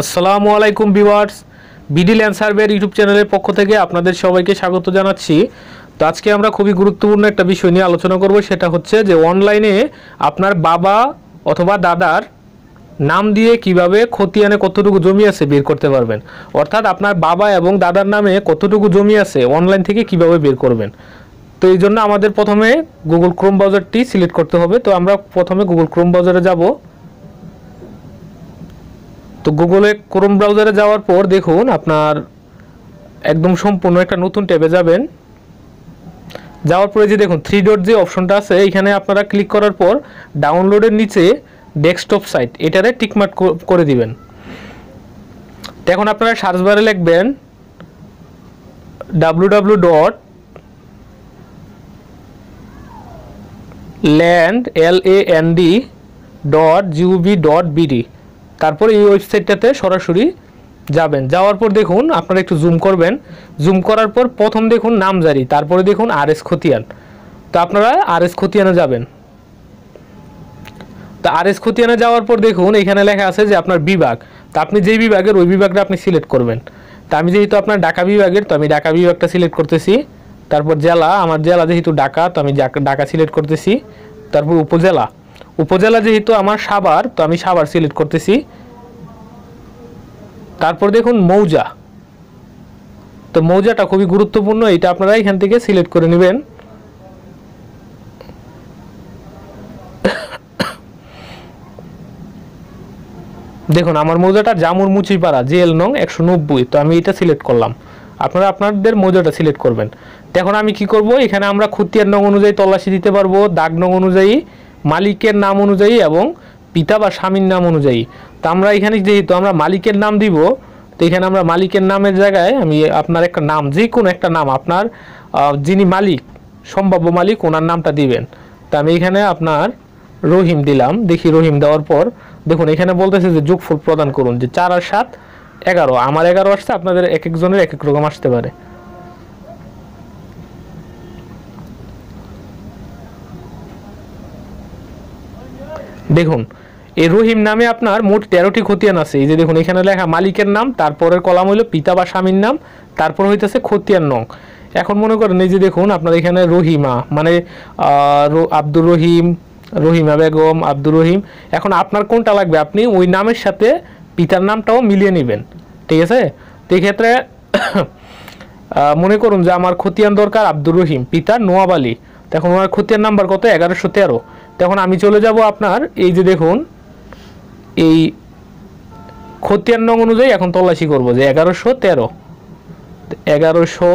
আসসালামু আলাইকুম বিওয়ার্স বিডি ল্যান্ড সার্ভের ইউটিউব চ্যানেলের পক্ষ থেকে আপনাদের সবাইকে স্বাগত জানাচ্ছি তো আজকে আমরা খুবই গুরুত্বপূর্ণ একটা বিষয় নিয়ে আলোচনা করব সেটা হচ্ছে যে অনলাইনে আপনার বাবা অথবা দাদার নাম দিয়ে কিভাবে খতিয়ানে কতটুকু জমি আছে বের করতে পারবেন অর্থাৎ আপনার বাবা এবং দাদার নামে কতটুকু জমি আছে অনলাইন থেকে কিভাবে বের করবেন তো এই জন্য আমাদের প্রথমে গুগল ক্রোম ব্রাউজারটি সিলেক্ট করতে হবে তো আমরা প্রথমে গুগল ক্রোম ব্রাউজারে যাব তো গুগলে ক্রোম ব্রাউজারে যাওয়ার পর দেখুন আপনার একদম সম্পূর্ণ একটা নতুন ট্যাবে যাবেন যাওয়ার পরে যে দেখুন থ্রি ডট যে অপশনটা আছে এখানে আপনারা ক্লিক করার পর ডাউনলোডের নিচে ডেস্কটপ সাইট এটারে টিকমার্ক করে দিবেন এখন আপনারা সার্চ বারে লিখবেন W W dot land L A N D dot জিউবি ডট বিডি তারপরে এই ওয়েবসাইটটাতে সরাসরি যাবেন যাওয়ার পর দেখুন আপনারা একটু জুম করবেন জুম করার পর প্রথম দেখুন নামজারি তারপরে দেখুন আর এস খতিয়ান তো আপনারা আর এস খতিয়ানে যাবেন তো আর এস খতিয়ানে যাওয়ার পর দেখুন এখানে লেখা আছে যে আপনার বিভাগ তো আপনি যেই বিভাগের ওই বিভাগটা আপনি সিলেক্ট করবেন তো আমি যেহেতু আপনার ঢাকা বিভাগের তো আমি ঢাকা বিভাগটা সিলেক্ট করতেছি তারপর জেলা আমার জেলা যেহেতু ঢাকা তো আমি ঢাকা সিলেক্ট করতেছি তারপর উপজেলা উপজেলা যেহেতু আমার সাবার তো আমি সাবার সিলেক্ট করতেছি তারপর দেখুন মৌজা তো মৌজাটা খুবই গুরুত্বপূর্ণ এটা আপনারা এখান থেকে সিলেক্ট করে নেবেন দেখুন আমার মৌজাটা জামুর মুচিপাড়া জেল নং একশো নব্বই তো আমি এটা সিলেক্ট করলাম আপনারা আপনাদের মৌজাটা সিলেক্ট করবেন এখন আমি কি করব এখানে আমরা খুতিয়ার নং অনুযায়ী তল্লাশি দিতে পারবো দাগ নং অনুযায়ী মালিকের নাম অনুযায়ী এবং পিতা বা স্বামীর নাম অনুযায়ী তো আমরা এখানে যেহেতু আমরা মালিকের নাম দিব তো এখানে আমরা মালিকের নামের জায়গায় আমি আপনার একটা নাম যে কোনো একটা নাম আপনার যিনি মালিক সম্ভাব্য মালিক ওনার নামটা দিবেন তো আমি এখানে আপনার রহিম দিলাম দেখি রহিম দেওয়ার পর দেখুন এখানে বলতেছে যে যোগফুল প্রদান করুন যে চার আর সাত এগারো আমার এগারো আসছে আপনাদের এক একজনের এক এক রকম আসতে পারে দেখুন এই রহিম নামে আপনার মোট তেরোটি খতিয়ান আছে এই যে দেখুন এখানে লেখা মালিকের নাম তারপরের কলাম হইল পিতা বা স্বামীর নাম তারপর হইতেছে খতিয়ান নং এখন মনে করেন এই যে দেখুন আপনার এখানে রহিমা মানে আব্দুর রহিম রহিমা বেগম আব্দুর রহিম এখন আপনার কোনটা লাগবে আপনি ওই নামের সাথে পিতার নামটাও মিলিয়ে নেবেন ঠিক আছে তো এক্ষেত্রে মনে করুন যে আমার খতিয়ান দরকার আব্দুর রহিম পিতা নোয়াব আলী এখন ওনার খতিয়ান নাম্বার কত এগারোশো তেরো তখন আমি চলে যাব আপনার এই যে দেখুন এই খতিয়ান নং অনুযায়ী এখন তল্লাশি করব যে এগারোশো তেরো এগারোশো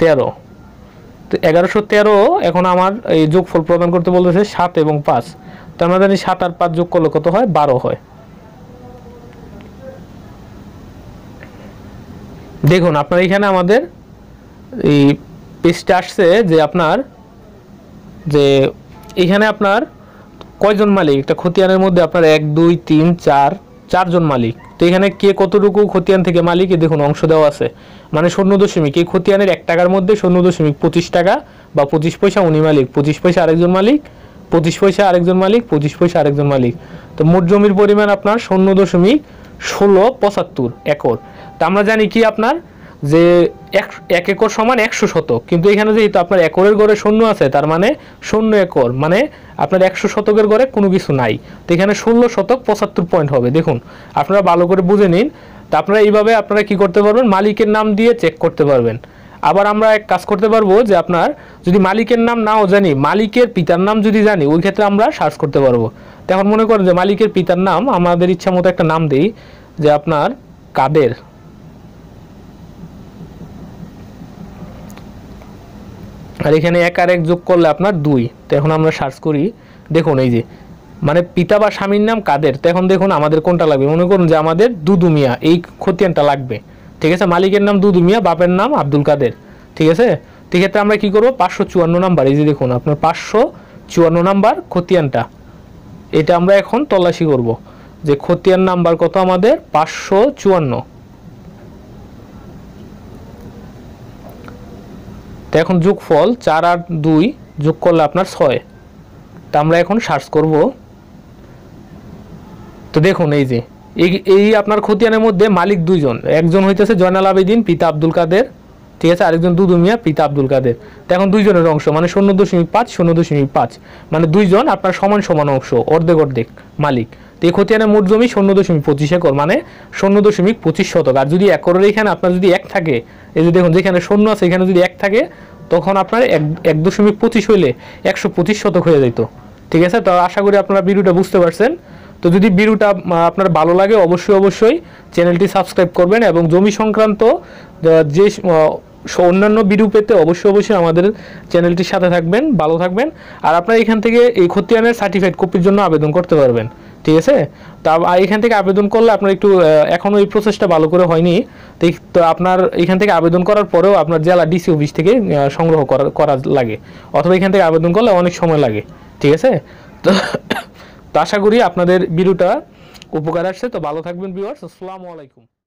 তেরো তো এগারোশো তেরো এখন আমার এই যোগফল প্রদান করতে বলতেছে সাত এবং পাঁচ তো আমরা মানে জানি সাত আর পাঁচ যোগ করলে কত হয় বারো হয় দেখুন আপনার এখানে আমাদের এই পেজটা আসছে যে আপনার যে এখানে আপনার কয়জন মালিক একটা খতিয়ানের মধ্যে আপনার এক দুই তিন চার চারজন মালিক তো এখানে কে কতটুকু খতিয়ান থেকে মালিক এ দেখুন অংশ দেওয়া আছে মানে শূন্য দশমিক এই খতিয়ানের এক টাকার মধ্যে শূন্য দশমিক পঁচিশ টাকা বা পঁচিশ পয়সা উনি মালিক পঁচিশ পয়সা আরেকজন মালিক পঁচিশ পয়সা আরেকজন মালিক পঁচিশ পয়সা আরেকজন মালিক তো মোট জমির পরিমাণ আপনার শূন্য দশমিক ষোলো পঁচাত্তর একর তা আমরা জানি কি আপনার যে এক একর সমান একশো শতক কিন্তু এখানে যেহেতু আপনার একরের গড়ে শূন্য আছে তার মানে শূন্য একর মানে আপনার একশো শতকের গড়ে কোনো কিছু নাই তো এখানে ষোলো শতক পঁচাত্তর পয়েন্ট হবে দেখুন আপনারা ভালো করে বুঝে নিন তা আপনারা এইভাবে আপনারা কি করতে পারবেন মালিকের নাম দিয়ে চেক করতে পারবেন আবার আমরা এক কাজ করতে পারবো যে আপনার যদি মালিকের নাম নাও জানি মালিকের পিতার নাম যদি জানি ওই ক্ষেত্রে আমরা সার্চ করতে পারবো এখন মনে করেন যে মালিকের পিতার নাম আমাদের ইচ্ছা মতো একটা নাম দিই যে আপনার কাদের আর এখানে এক আর এক যোগ করলে আপনার দুই তো এখন আমরা সার্চ করি দেখুন এই যে মানে পিতা বা স্বামীর নাম কাদের তো এখন দেখুন আমাদের কোনটা লাগবে মনে করুন যে আমাদের দুদুমিয়া এই খতিয়ানটা লাগবে ঠিক আছে মালিকের নাম দুদুমিয়া বাপের নাম আব্দুল কাদের ঠিক আছে সেক্ষেত্রে আমরা কি করব পাঁচশো চুয়ান্ন নাম্বার এই যে দেখুন আপনার পাঁচশো চুয়ান্ন নাম্বার খতিয়ানটা এটা আমরা এখন তল্লাশি করব যে খতিয়ান নাম্বার কত আমাদের পাঁচশো চুয়ান্ন তো এখন যোগফল চার আর দুই যোগ করলে আপনার ছয় তো আমরা এখন সার্চ করব তো দেখুন এই যে এই আপনার খতিয়ানের মধ্যে মালিক দুইজন একজন হইতেছে জয়নাল আবেদিন পিতা আব্দুল কাদের ঠিক আছে আরেকজন দুদু মিয়া পিতা আব্দুল কাদের তো এখন দুইজনের অংশ মানে শূন্য দশমিক পাঁচ শূন্য দশমিক পাঁচ মানে দুইজন আপনার সমান সমান অংশ অর্ধেক অর্ধেক মালিক তো এই খতিয়ানে মোট জমি শূন্য দশমিক পঁচিশ একর মানে শূন্য দশমিক পঁচিশ শতক আর যদি একরের এখানে আপনার যদি এক থাকে এই যে দেখুন যেখানে শূন্য আছে এখানে যদি এক থাকে তখন আপনার এক এক দশমিক পঁচিশ হইলে একশো পঁচিশ শতক হয়ে যেত ঠিক আছে তো আশা করি আপনারা ভিডিওটা বুঝতে পারছেন তো যদি ভিডিওটা আপনার ভালো লাগে অবশ্যই অবশ্যই চ্যানেলটি সাবস্ক্রাইব করবেন এবং জমি সংক্রান্ত যে অন্যান্য ভিডিও পেতে অবশ্যই অবশ্যই আমাদের চ্যানেলটির সাথে থাকবেন ভালো থাকবেন আর আপনারা এখান থেকে এই ক্ষতিয়ানের সার্টিফাইড কপির জন্য আবেদন করতে পারবেন ঠিক আছে তা এখান থেকে আবেদন করলে আপনার একটু এখনও এই প্রসেসটা ভালো করে হয়নি তো আপনার এখান থেকে আবেদন করার পরেও আপনার জেলা ডিসি অফিস থেকে সংগ্রহ করা করা লাগে অথবা এখান থেকে আবেদন করলে অনেক সময় লাগে ঠিক আছে তো আশা করি আপনাদের ভিডিওটা উপকার আসছে তো ভালো থাকবেন ভিউয়ার্স আসসালামু আলাইকুম